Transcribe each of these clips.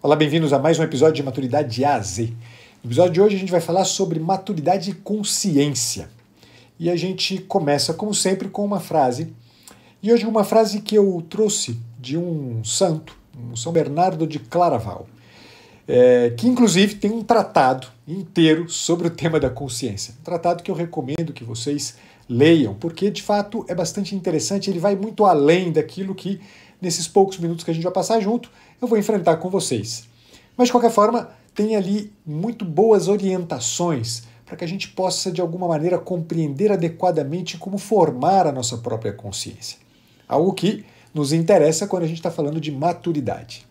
Olá, bem-vindos a mais um episódio de Maturidade de AZ. No episódio de hoje a gente vai falar sobre maturidade e consciência. E a gente começa, como sempre, com uma frase. E hoje uma frase que eu trouxe de um santo, um São Bernardo de Claraval, é, que inclusive tem um tratado inteiro sobre o tema da consciência. Um tratado que eu recomendo que vocês leiam, porque de fato é bastante interessante, ele vai muito além daquilo que nesses poucos minutos que a gente vai passar junto, eu vou enfrentar com vocês. Mas de qualquer forma, tem ali muito boas orientações para que a gente possa de alguma maneira compreender adequadamente como formar a nossa própria consciência. Algo que nos interessa quando a gente está falando de maturidade.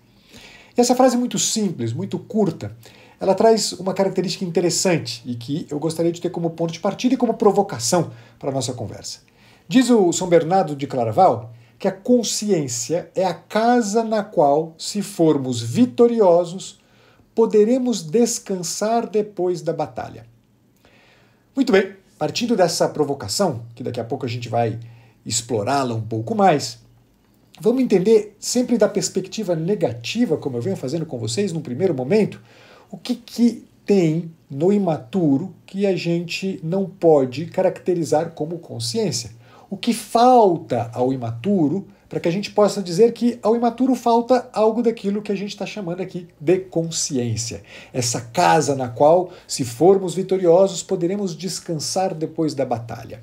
E essa frase é muito simples, muito curta, ela traz uma característica interessante e que eu gostaria de ter como ponto de partida e como provocação para a nossa conversa. Diz o São Bernardo de Claraval que a consciência é a casa na qual, se formos vitoriosos, poderemos descansar depois da batalha. Muito bem, partindo dessa provocação, que daqui a pouco a gente vai explorá-la um pouco mais, vamos entender sempre da perspectiva negativa, como eu venho fazendo com vocês no primeiro momento, o que, que tem no imaturo que a gente não pode caracterizar como consciência o que falta ao imaturo para que a gente possa dizer que ao imaturo falta algo daquilo que a gente está chamando aqui de consciência. Essa casa na qual, se formos vitoriosos, poderemos descansar depois da batalha.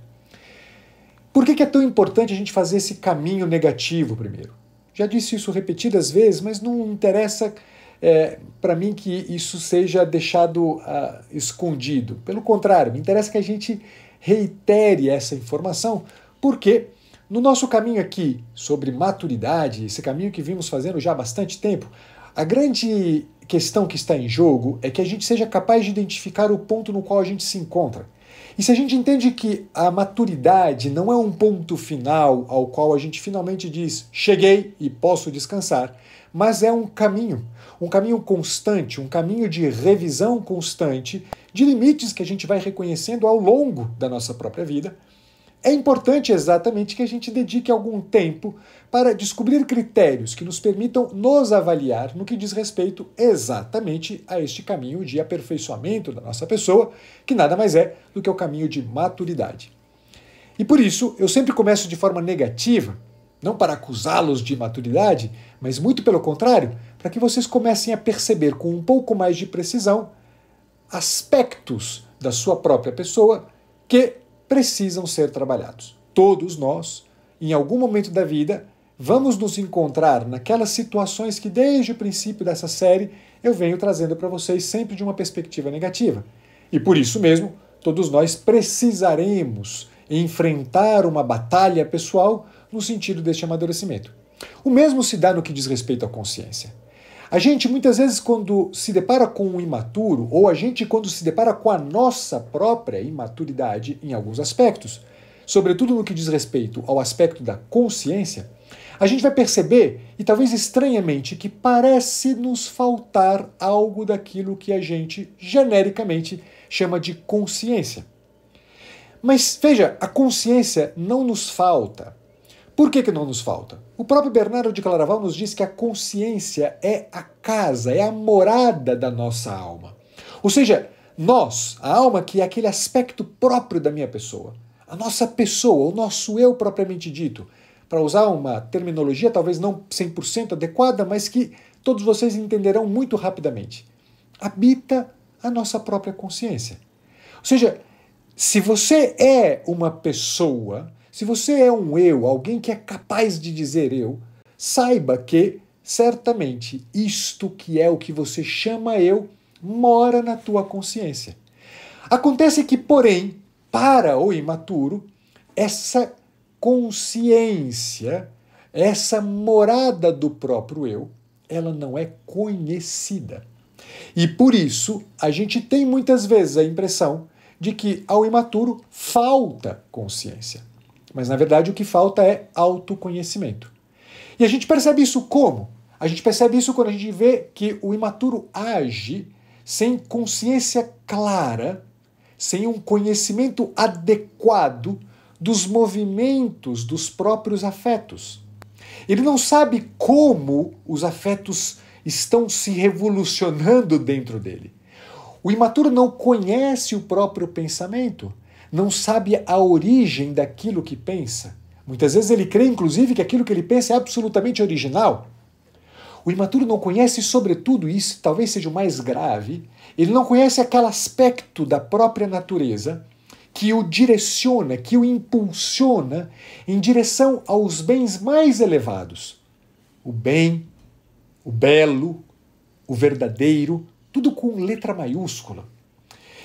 Por que, que é tão importante a gente fazer esse caminho negativo primeiro? Já disse isso repetidas vezes, mas não interessa é, para mim que isso seja deixado ah, escondido. Pelo contrário, me interessa que a gente reitere essa informação porque no nosso caminho aqui sobre maturidade, esse caminho que vimos fazendo já há bastante tempo, a grande questão que está em jogo é que a gente seja capaz de identificar o ponto no qual a gente se encontra. E se a gente entende que a maturidade não é um ponto final ao qual a gente finalmente diz cheguei e posso descansar, mas é um caminho, um caminho constante, um caminho de revisão constante de limites que a gente vai reconhecendo ao longo da nossa própria vida é importante exatamente que a gente dedique algum tempo para descobrir critérios que nos permitam nos avaliar no que diz respeito exatamente a este caminho de aperfeiçoamento da nossa pessoa, que nada mais é do que o caminho de maturidade. E por isso, eu sempre começo de forma negativa, não para acusá-los de maturidade, mas muito pelo contrário, para que vocês comecem a perceber com um pouco mais de precisão aspectos da sua própria pessoa que precisam ser trabalhados. Todos nós, em algum momento da vida, vamos nos encontrar naquelas situações que desde o princípio dessa série eu venho trazendo para vocês sempre de uma perspectiva negativa. E por isso mesmo, todos nós precisaremos enfrentar uma batalha pessoal no sentido deste amadurecimento. O mesmo se dá no que diz respeito à consciência. A gente muitas vezes, quando se depara com um imaturo, ou a gente, quando se depara com a nossa própria imaturidade em alguns aspectos, sobretudo no que diz respeito ao aspecto da consciência, a gente vai perceber, e talvez estranhamente, que parece nos faltar algo daquilo que a gente genericamente chama de consciência. Mas veja, a consciência não nos falta, por que, que não nos falta? O próprio Bernardo de Claraval nos diz que a consciência é a casa, é a morada da nossa alma. Ou seja, nós, a alma que é aquele aspecto próprio da minha pessoa, a nossa pessoa, o nosso eu propriamente dito, para usar uma terminologia talvez não 100% adequada, mas que todos vocês entenderão muito rapidamente, habita a nossa própria consciência. Ou seja, se você é uma pessoa, se você é um eu, alguém que é capaz de dizer eu, saiba que certamente isto que é o que você chama eu mora na tua consciência. Acontece que, porém, para o imaturo, essa consciência, essa morada do próprio eu, ela não é conhecida. E por isso, a gente tem muitas vezes a impressão de que ao imaturo falta consciência. Mas na verdade o que falta é autoconhecimento. E a gente percebe isso como? A gente percebe isso quando a gente vê que o imaturo age sem consciência clara, sem um conhecimento adequado dos movimentos dos próprios afetos. Ele não sabe como os afetos estão se revolucionando dentro dele. O imaturo não conhece o próprio pensamento, não sabe a origem daquilo que pensa. Muitas vezes ele crê, inclusive, que aquilo que ele pensa é absolutamente original. O imaturo não conhece, sobretudo, isso talvez seja o mais grave, ele não conhece aquele aspecto da própria natureza que o direciona, que o impulsiona em direção aos bens mais elevados. O bem, o belo, o verdadeiro, tudo com letra maiúscula.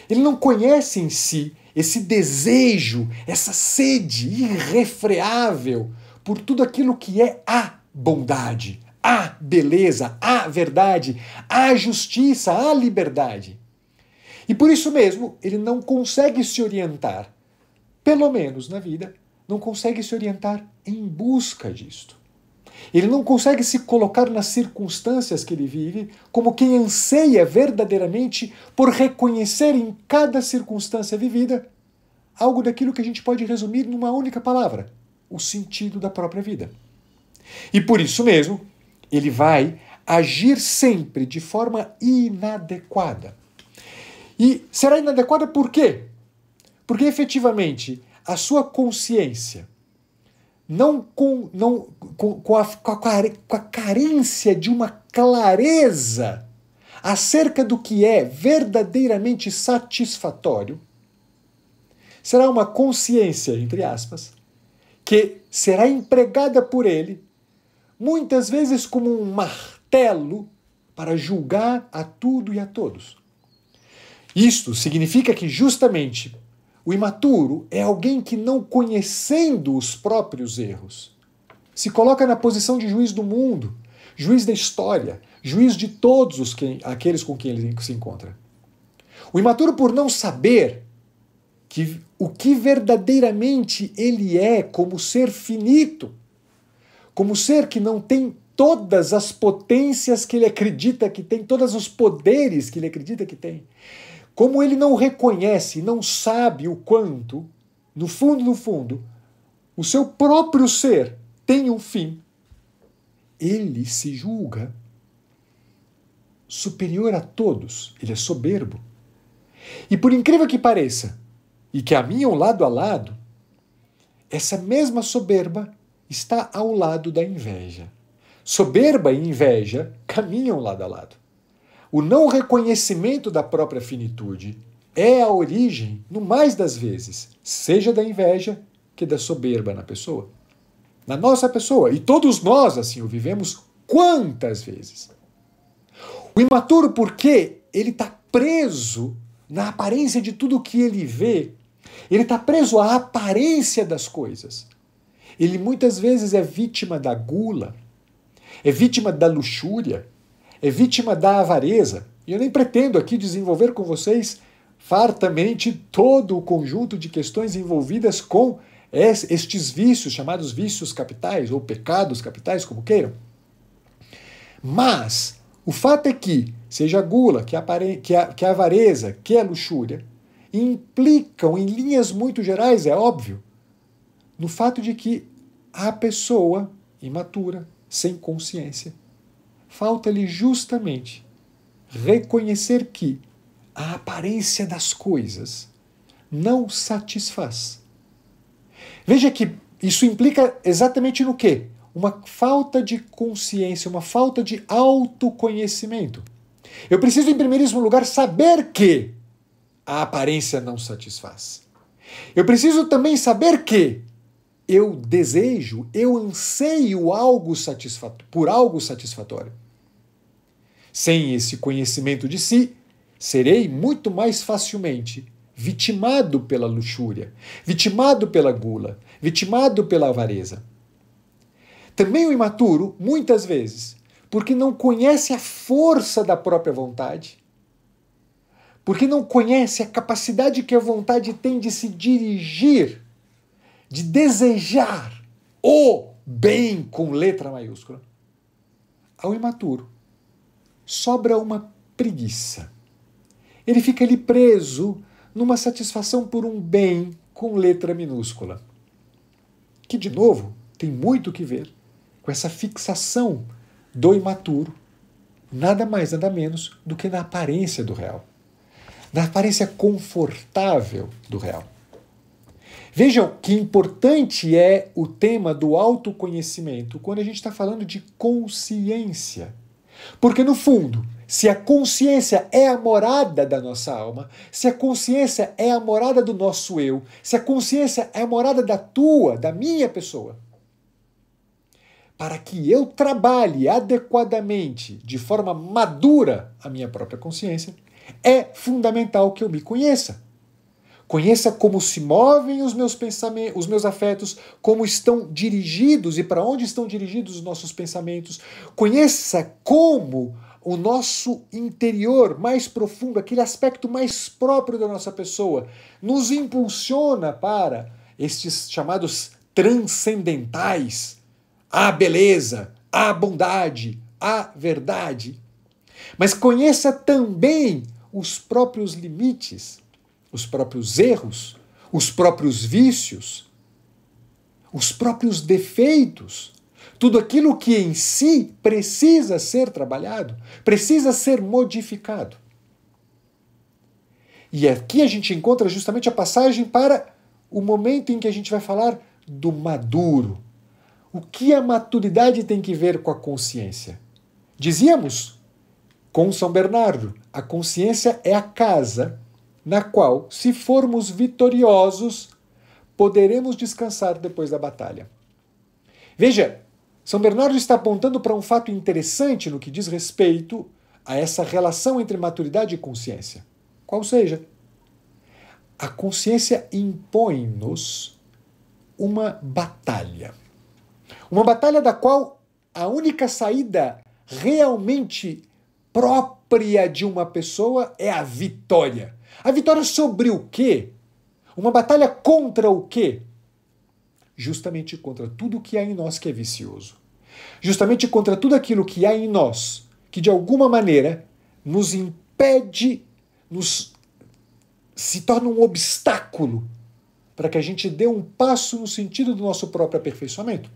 Ele não conhece em si esse desejo, essa sede irrefreável por tudo aquilo que é a bondade, a beleza, a verdade, a justiça, a liberdade. E por isso mesmo, ele não consegue se orientar, pelo menos na vida, não consegue se orientar em busca disto. Ele não consegue se colocar nas circunstâncias que ele vive como quem anseia verdadeiramente por reconhecer em cada circunstância vivida algo daquilo que a gente pode resumir numa única palavra: o sentido da própria vida. E por isso mesmo, ele vai agir sempre de forma inadequada. E será inadequada por quê? Porque efetivamente a sua consciência, não com, não, com, com, a, com, a, com a carência de uma clareza acerca do que é verdadeiramente satisfatório, será uma consciência, entre aspas, que será empregada por ele, muitas vezes como um martelo para julgar a tudo e a todos. Isto significa que, justamente o imaturo é alguém que, não conhecendo os próprios erros, se coloca na posição de juiz do mundo, juiz da história, juiz de todos os que, aqueles com quem ele se encontra. O imaturo, por não saber que o que verdadeiramente ele é como ser finito, como ser que não tem todas as potências que ele acredita que tem, todos os poderes que ele acredita que tem. Como ele não reconhece, não sabe o quanto, no fundo, no fundo, o seu próprio ser tem um fim, ele se julga superior a todos, ele é soberbo. E por incrível que pareça, e que um lado a lado, essa mesma soberba está ao lado da inveja. Soberba e inveja caminham lado a lado. O não reconhecimento da própria finitude é a origem, no mais das vezes, seja da inveja que da soberba na pessoa. Na nossa pessoa. E todos nós assim o vivemos quantas vezes. O imaturo, porque ele está preso na aparência de tudo que ele vê, ele está preso à aparência das coisas. Ele muitas vezes é vítima da gula, é vítima da luxúria, é vítima da avareza. E eu nem pretendo aqui desenvolver com vocês fartamente todo o conjunto de questões envolvidas com estes vícios, chamados vícios capitais ou pecados capitais, como queiram. Mas o fato é que, seja a gula, que a, que a, que a avareza, que a luxúria, implicam, em linhas muito gerais, é óbvio, no fato de que a pessoa imatura, sem consciência, falta-lhe justamente reconhecer que a aparência das coisas não satisfaz. Veja que isso implica exatamente no quê? Uma falta de consciência, uma falta de autoconhecimento. Eu preciso, em primeiríssimo lugar, saber que a aparência não satisfaz. Eu preciso também saber que eu desejo, eu anseio algo satisfatório, por algo satisfatório. Sem esse conhecimento de si, serei muito mais facilmente vitimado pela luxúria, vitimado pela gula, vitimado pela avareza. Também o imaturo, muitas vezes, porque não conhece a força da própria vontade, porque não conhece a capacidade que a vontade tem de se dirigir, de desejar o bem com letra maiúscula, ao imaturo sobra uma preguiça. Ele fica ali preso numa satisfação por um bem com letra minúscula. Que, de novo, tem muito que ver com essa fixação do imaturo, nada mais, nada menos do que na aparência do real, na aparência confortável do real. Vejam que importante é o tema do autoconhecimento quando a gente está falando de consciência. Porque, no fundo, se a consciência é a morada da nossa alma, se a consciência é a morada do nosso eu, se a consciência é a morada da tua, da minha pessoa, para que eu trabalhe adequadamente, de forma madura, a minha própria consciência, é fundamental que eu me conheça. Conheça como se movem os meus pensamentos, os meus afetos, como estão dirigidos e para onde estão dirigidos os nossos pensamentos. Conheça como o nosso interior mais profundo, aquele aspecto mais próprio da nossa pessoa, nos impulsiona para estes chamados transcendentais, a beleza, a bondade, a verdade. Mas conheça também os próprios limites os próprios erros, os próprios vícios, os próprios defeitos, tudo aquilo que em si precisa ser trabalhado, precisa ser modificado. E aqui a gente encontra justamente a passagem para o momento em que a gente vai falar do maduro. O que a maturidade tem que ver com a consciência? Dizíamos com São Bernardo, a consciência é a casa na qual, se formos vitoriosos, poderemos descansar depois da batalha. Veja, São Bernardo está apontando para um fato interessante no que diz respeito a essa relação entre maturidade e consciência. Qual seja, a consciência impõe-nos uma batalha. Uma batalha da qual a única saída realmente própria de uma pessoa é a vitória. A vitória sobre o quê? Uma batalha contra o quê? Justamente contra tudo o que há em nós que é vicioso. Justamente contra tudo aquilo que há em nós que de alguma maneira nos impede, nos se torna um obstáculo para que a gente dê um passo no sentido do nosso próprio aperfeiçoamento.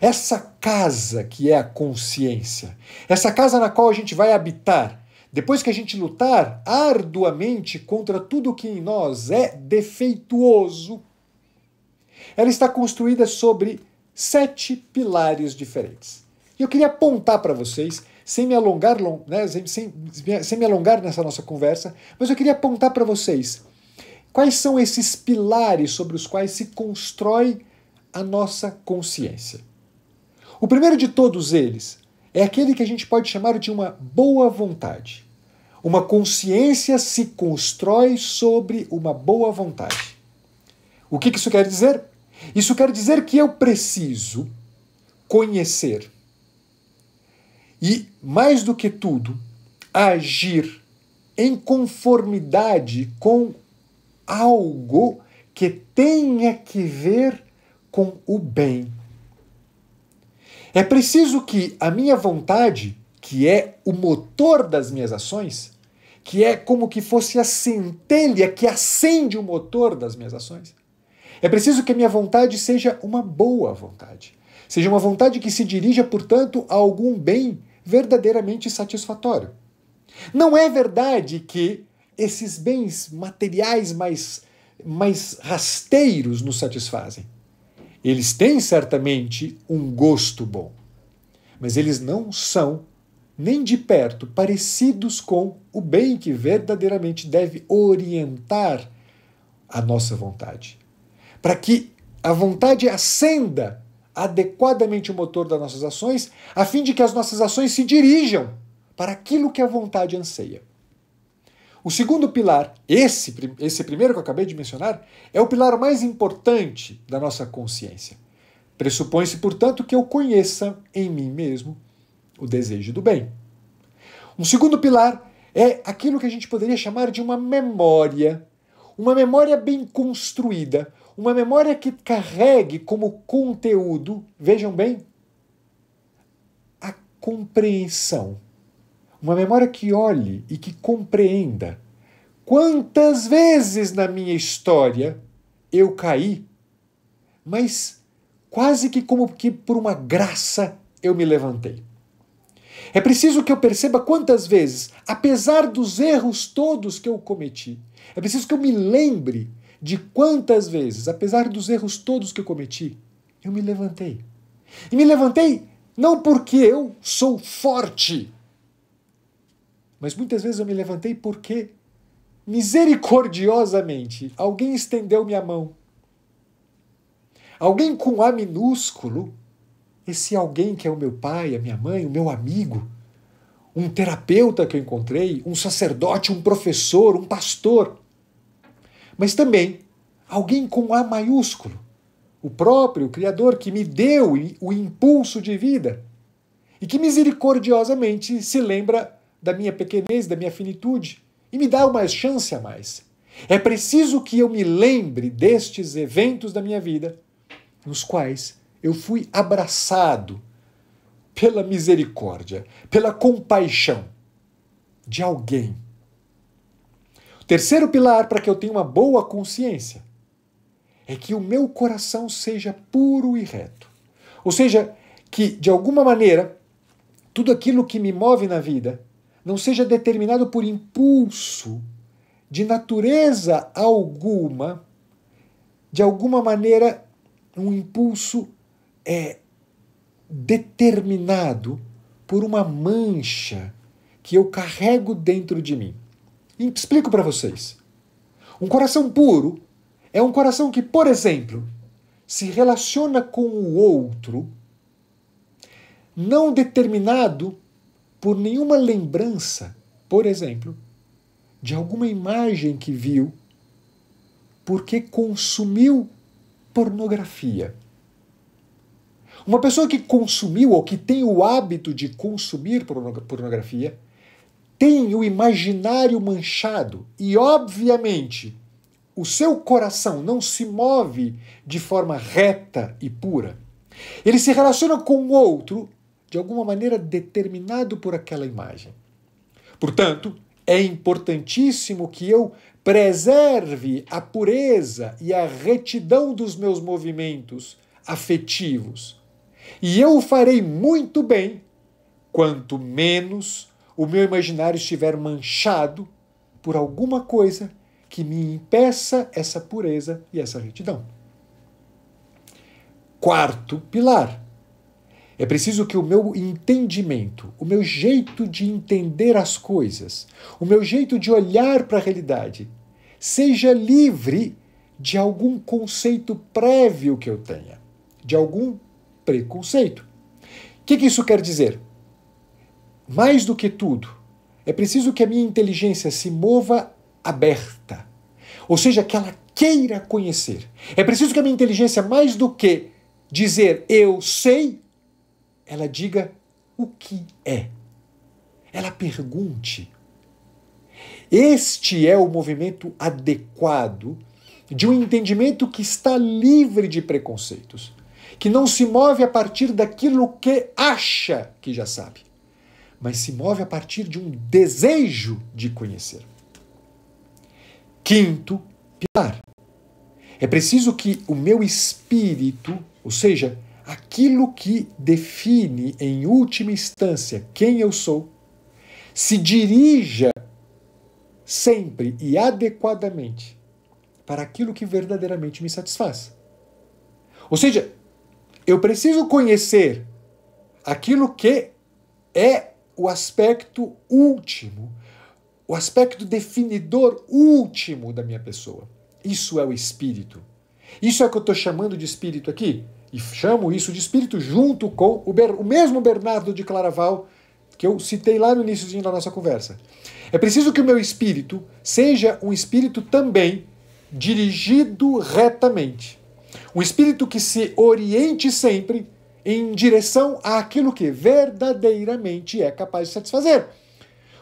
Essa casa que é a consciência, essa casa na qual a gente vai habitar, depois que a gente lutar arduamente contra tudo que em nós é defeituoso, ela está construída sobre sete pilares diferentes. E eu queria apontar para vocês, sem me alongar, né, sem, sem, sem me alongar nessa nossa conversa, mas eu queria apontar para vocês quais são esses pilares sobre os quais se constrói a nossa consciência. O primeiro de todos eles é aquele que a gente pode chamar de uma boa vontade. Uma consciência se constrói sobre uma boa vontade. O que, isso quer dizer? Isso quer dizer que eu preciso conhecer e, mais do que tudo, agir em conformidade com algo que tenha que ver com o bem. É preciso que a minha vontade, que é o motor das minhas ações, que é como que fosse a centelha que acende o motor das minhas ações. É preciso que a minha vontade seja uma boa vontade, seja uma vontade que se dirija, portanto, a algum bem verdadeiramente satisfatório. Não é verdade que esses bens materiais mais, mais rasteiros nos satisfazem. Eles têm certamente um gosto bom, mas eles não são nem de perto parecidos com o bem que verdadeiramente deve orientar a nossa vontade. Para que a vontade acenda adequadamente o motor das nossas ações, a fim de que as nossas ações se dirijam para aquilo que a vontade anseia. O segundo pilar, esse, esse primeiro que eu acabei de mencionar, é o pilar mais importante da nossa consciência. Pressupõe-se, portanto, que eu conheça em mim mesmo o desejo do bem. Um segundo pilar é aquilo que a gente poderia chamar de uma memória, uma memória bem construída, uma memória que carregue como conteúdo, vejam bem, a compreensão. Uma memória que olhe e que compreenda quantas vezes na minha história eu caí, mas quase que como que por uma graça eu me levantei. É preciso que eu perceba quantas vezes, apesar dos erros todos que eu cometi, é preciso que eu me lembre de quantas vezes, apesar dos erros todos que eu cometi, eu me levantei. E me levantei não porque eu sou forte, mas muitas vezes eu me levantei porque, misericordiosamente, alguém estendeu minha mão. Alguém com A minúsculo esse alguém que é o meu pai, a minha mãe, o meu amigo, um terapeuta que eu encontrei, um sacerdote, um professor, um pastor. Mas também alguém com A maiúsculo, o próprio Criador que me deu o impulso de vida e que misericordiosamente se lembra da minha pequenez, da minha finitude e me dá uma chance a mais. É preciso que eu me lembre destes eventos da minha vida, nos quais eu fui abraçado pela misericórdia, pela compaixão de alguém. O terceiro pilar para que eu tenha uma boa consciência é que o meu coração seja puro e reto. Ou seja, que de alguma maneira tudo aquilo que me move na vida não seja determinado por impulso de natureza alguma, de alguma maneira um impulso é determinado por uma mancha que eu carrego dentro de mim. E explico para vocês. Um coração puro é um coração que, por exemplo, se relaciona com o outro, não determinado por nenhuma lembrança, por exemplo, de alguma imagem que viu porque consumiu pornografia. Uma pessoa que consumiu ou que tem o hábito de consumir pornografia tem o imaginário manchado e, obviamente, o seu coração não se move de forma reta e pura. Ele se relaciona com o outro de alguma maneira determinado por aquela imagem. Portanto, é importantíssimo que eu preserve a pureza e a retidão dos meus movimentos afetivos e eu o farei muito bem, quanto menos o meu imaginário estiver manchado por alguma coisa que me impeça essa pureza e essa retidão. Quarto pilar. É preciso que o meu entendimento, o meu jeito de entender as coisas, o meu jeito de olhar para a realidade, seja livre de algum conceito prévio que eu tenha, de algum preconceito. O que, que isso quer dizer? Mais do que tudo, é preciso que a minha inteligência se mova aberta, ou seja, que ela queira conhecer. É preciso que a minha inteligência, mais do que dizer eu sei, ela diga o que é. Ela pergunte. Este é o movimento adequado de um entendimento que está livre de preconceitos que não se move a partir daquilo que acha que já sabe, mas se move a partir de um desejo de conhecer. Quinto pilar. É preciso que o meu espírito, ou seja, aquilo que define em última instância quem eu sou, se dirija sempre e adequadamente para aquilo que verdadeiramente me satisfaz. Ou seja, eu preciso conhecer aquilo que é o aspecto último, o aspecto definidor último da minha pessoa. Isso é o espírito. Isso é o que eu estou chamando de espírito aqui. E chamo isso de espírito junto com o, Ber o mesmo Bernardo de Claraval que eu citei lá no início da nossa conversa. É preciso que o meu espírito seja um espírito também dirigido retamente. Um espírito que se oriente sempre em direção àquilo que verdadeiramente é capaz de satisfazer.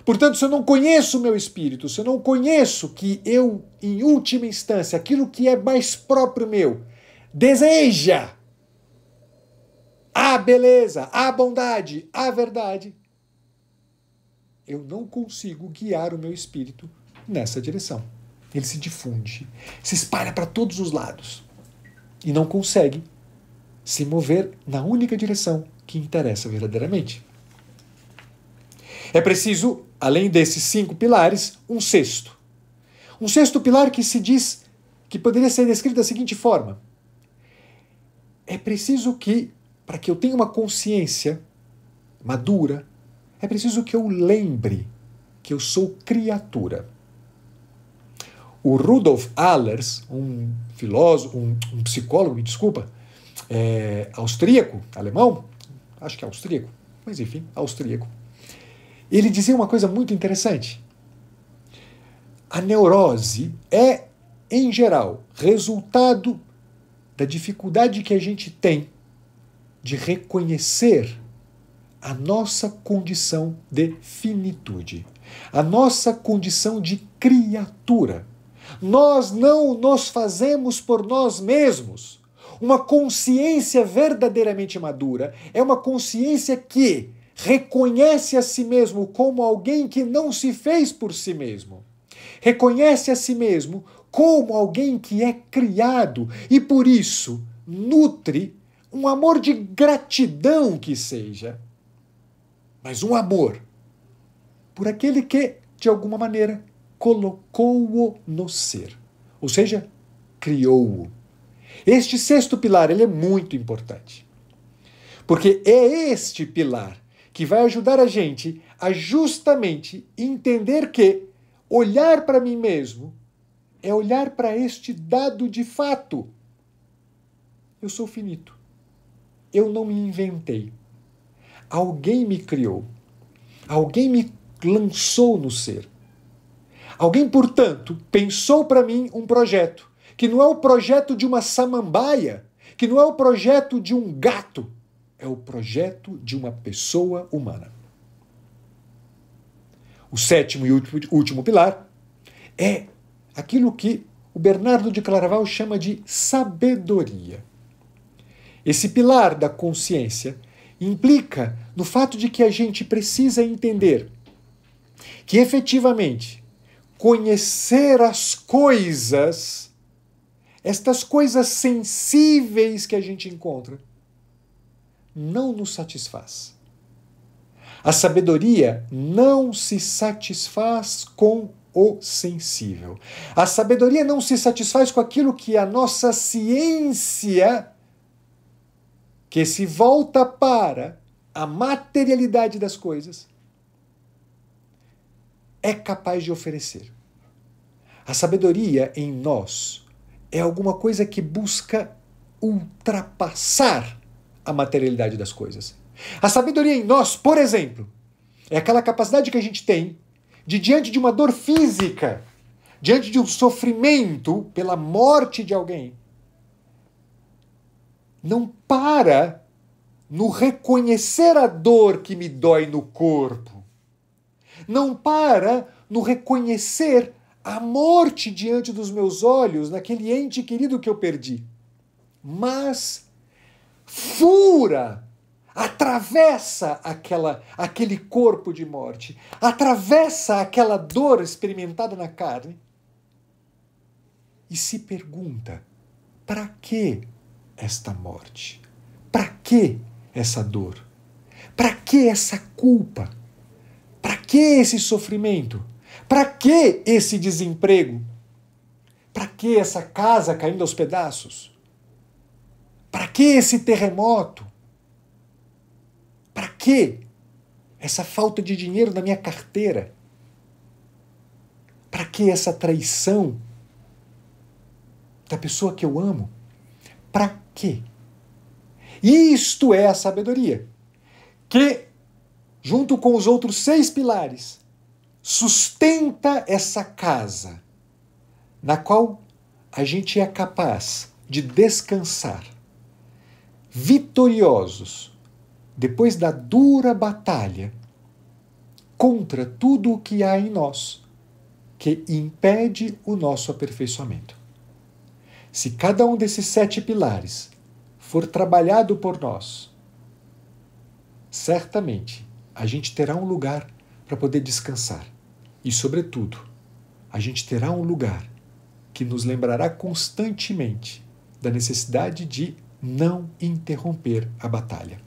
Portanto, se eu não conheço o meu espírito, se eu não conheço que eu, em última instância, aquilo que é mais próprio meu, deseja a beleza, a bondade, a verdade, eu não consigo guiar o meu espírito nessa direção. Ele se difunde, se espalha para todos os lados e não consegue se mover na única direção que interessa verdadeiramente. É preciso, além desses cinco pilares, um sexto. Um sexto pilar que se diz que poderia ser descrito da seguinte forma: é preciso que, para que eu tenha uma consciência madura, é preciso que eu lembre que eu sou criatura. O Rudolf Allers, um filósofo, um, um psicólogo, me desculpa, é, austríaco, alemão, acho que é austríaco, mas enfim, austríaco. Ele dizia uma coisa muito interessante. A neurose é, em geral, resultado da dificuldade que a gente tem de reconhecer a nossa condição de finitude, a nossa condição de criatura. Nós não nos fazemos por nós mesmos. Uma consciência verdadeiramente madura é uma consciência que reconhece a si mesmo como alguém que não se fez por si mesmo. Reconhece a si mesmo como alguém que é criado e por isso nutre um amor de gratidão que seja, mas um amor por aquele que, de alguma maneira, colocou-o no ser, ou seja, criou-o. Este sexto pilar ele é muito importante, porque é este pilar que vai ajudar a gente a justamente entender que olhar para mim mesmo é olhar para este dado de fato. Eu sou finito. Eu não me inventei. Alguém me criou. Alguém me lançou no ser. Alguém, portanto, pensou para mim um projeto, que não é o projeto de uma samambaia, que não é o projeto de um gato, é o projeto de uma pessoa humana. O sétimo e último pilar é aquilo que o Bernardo de Claraval chama de sabedoria. Esse pilar da consciência implica no fato de que a gente precisa entender que efetivamente conhecer as coisas, estas coisas sensíveis que a gente encontra, não nos satisfaz. A sabedoria não se satisfaz com o sensível. A sabedoria não se satisfaz com aquilo que a nossa ciência, que se volta para a materialidade das coisas, é capaz de oferecer. A sabedoria em nós é alguma coisa que busca ultrapassar a materialidade das coisas. A sabedoria em nós, por exemplo, é aquela capacidade que a gente tem de, diante de uma dor física, diante de um sofrimento pela morte de alguém, não para no reconhecer a dor que me dói no corpo não para no reconhecer a morte diante dos meus olhos naquele ente querido que eu perdi, mas fura, atravessa aquela, aquele corpo de morte, atravessa aquela dor experimentada na carne e se pergunta: para que esta morte? Para que essa dor? Para que essa culpa? que esse sofrimento? Para que esse desemprego? Para que essa casa caindo aos pedaços? Para que esse terremoto? Para que essa falta de dinheiro na minha carteira? Para que essa traição da pessoa que eu amo? Para que? Isto é a sabedoria que junto com os outros seis pilares, sustenta essa casa na qual a gente é capaz de descansar, vitoriosos, depois da dura batalha contra tudo o que há em nós que impede o nosso aperfeiçoamento. Se cada um desses sete pilares for trabalhado por nós, certamente a gente terá um lugar para poder descansar. E, sobretudo, a gente terá um lugar que nos lembrará constantemente da necessidade de não interromper a batalha.